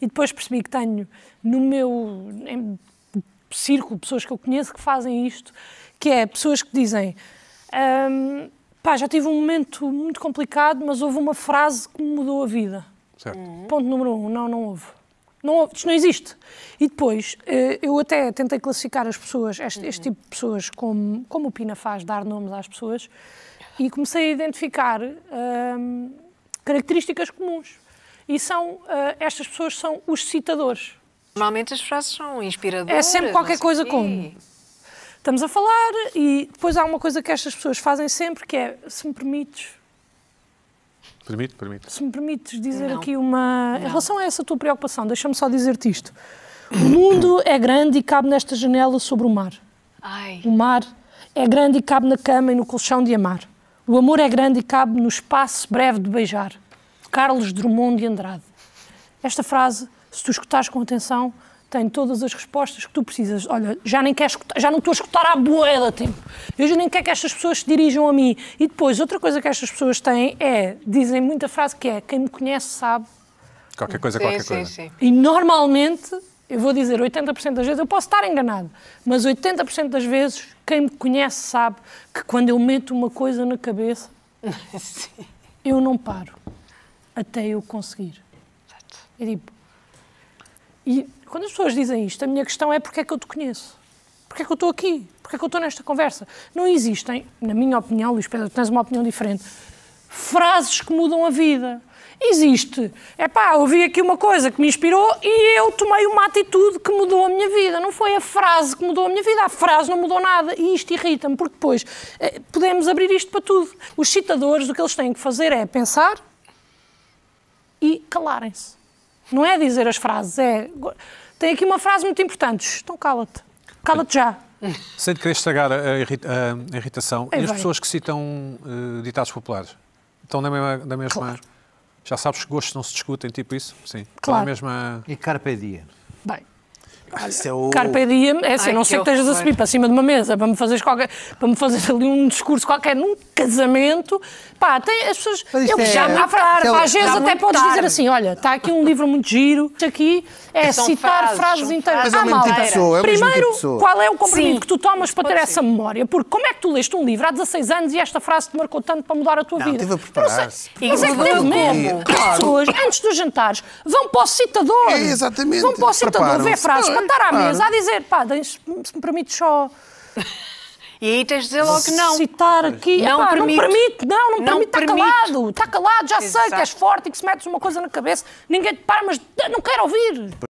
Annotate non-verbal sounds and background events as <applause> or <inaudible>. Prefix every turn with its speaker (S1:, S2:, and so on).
S1: E depois percebi que tenho no meu círculo pessoas que eu conheço que fazem isto, que é pessoas que dizem. Um, pá, já tive um momento muito complicado, mas houve uma frase que me mudou a vida. Certo. Uhum. Ponto número um, não, não houve. Não isto não existe. E depois, eh, eu até tentei classificar as pessoas, este, este uhum. tipo de pessoas, como, como o Pina faz, dar nomes às pessoas, e comecei a identificar hum, características comuns. E são, uh, estas pessoas são os citadores. Normalmente as frases são inspiradoras. É sempre qualquer coisa quê. como. Estamos a falar e depois há uma coisa que estas pessoas fazem sempre que é, se me permites... Permite, permite. Se me permites dizer Não. aqui uma... Não. Em relação a essa tua preocupação, deixa-me só dizer-te isto. O mundo é grande e cabe nesta janela sobre o mar. Ai. O mar é grande e cabe na cama e no colchão de amar. O amor é grande e cabe no espaço breve de beijar. Carlos Drummond de Andrade. Esta frase, se tu escutares com atenção, tem todas as respostas que tu precisas. Olha, já nem quero escutar, já não estou a escutar a boeda tempo. Eu já nem quero que estas pessoas se dirijam a mim. E depois, outra coisa que estas pessoas têm é, dizem muita frase que é, quem me conhece sabe. Qualquer coisa, sim, qualquer sim, coisa. Sim. E normalmente, eu vou dizer 80% das vezes, eu posso estar enganado, mas 80% das vezes, quem me conhece sabe que quando eu meto uma coisa na cabeça, <laughs> eu não paro até eu conseguir. Exato. É tipo, e quando as pessoas dizem isto, a minha questão é porque é que eu te conheço? Porque é que eu estou aqui? Porque é que eu estou nesta conversa? Não existem, na minha opinião, Luís Pedro, tens uma opinião diferente, frases que mudam a vida. Existe. É pá, ouvi aqui uma coisa que me inspirou e eu tomei uma atitude que mudou a minha vida. Não foi a frase que mudou a minha vida, a frase não mudou nada. E isto irrita-me, porque depois eh, podemos abrir isto para tudo. Os citadores, o que eles têm que fazer é pensar, e calarem-se. Não é dizer as frases, é. Tem aqui uma frase muito importante. Então cala-te. Cala-te já. Sem querer estragar a, a, a irritação, é e as pessoas que citam uh, ditados populares? Estão na mesma. Na mesma... Claro. Já sabes que gostos não se discutem, tipo isso? Sim. Claro. Estão na mesma... E carpe diem. Ah, olha, é o... Carpe diem, é assim, Ai, não sei que, que estejas a subir para cima de uma mesa para me fazeres, qualquer, para me ali um discurso qualquer num casamento. Pá, tem as pessoas. Eu é... já me é, é às vezes até podes tarde. dizer assim: olha, está aqui um livro muito giro, isto aqui é citar frases, frases inteiras. Mas é ah, mal. É Primeiro, qual é o compromisso Sim, que tu tomas para ter essa memória? Porque como é que tu leste um livro há 16 anos e esta frase te marcou tanto para mudar a tua não, vida? Tive a preparar-se. Mas é que teve mesmo. As pessoas, antes dos jantares, vão para o citador. É, exatamente. Vão para o citador ver frases Claro, estar há mesa a dizer, pá, se me permite só... E aí tens de dizer logo que não. Citar aqui. Não, Epá, permite. não permite, não, não, não permite. Está calado, está calado, já Exato. sei que és forte e que se metes uma coisa na cabeça. Ninguém te para, mas não quero ouvir.